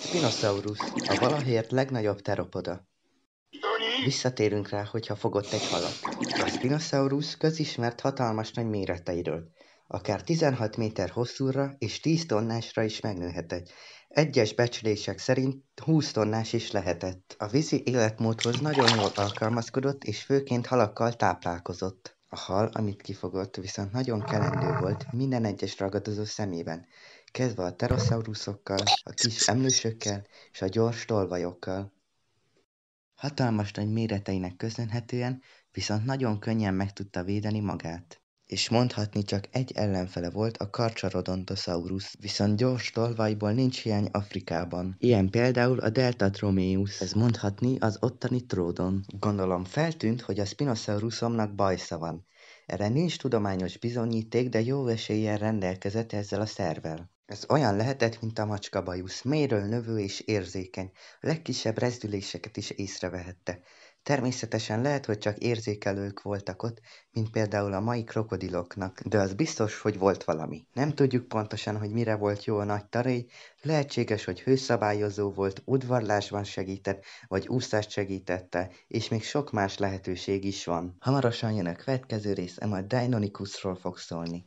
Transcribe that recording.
Spinosaurus, a valahért legnagyobb teropoda. Visszatérünk rá, hogyha fogott egy halat. A Spinosaurus közismert hatalmas nagy méreteiről. Akár 16 méter hosszúra és 10 tonnásra is megnőhetett. Egyes becslések szerint 20 tonnás is lehetett. A vízi életmódhoz nagyon jól alkalmazkodott, és főként halakkal táplálkozott. A hal, amit kifogott, viszont nagyon kelendő volt minden egyes ragadozó szemében, kezdve a teroszauruszokkal, a kis emlősökkel és a gyors tolvajokkal. Hatalmas nagy méreteinek köszönhetően viszont nagyon könnyen meg tudta védeni magát és mondhatni csak egy ellenfele volt, a karcsarodontosaurus, viszont gyors tolvajból nincs hiány Afrikában. Ilyen például a Delta Tromeus, ez mondhatni az ottani tródon. Gondolom feltűnt, hogy a Spinosaurusomnak bajsza van. Erre nincs tudományos bizonyíték, de jó eséllyel rendelkezett ezzel a szervel. Ez olyan lehetett, mint a macska bajusz, méről növő és érzékeny. A legkisebb rezdüléseket is észrevehette. Természetesen lehet, hogy csak érzékelők voltak ott, mint például a mai krokodiloknak, de az biztos, hogy volt valami. Nem tudjuk pontosan, hogy mire volt jó a nagy taréj, lehetséges, hogy hőszabályozó volt, udvarlásban segített, vagy úszást segítette, és még sok más lehetőség is van. Hamarosan jön a következő rész, e majd Deinonychusról fog szólni.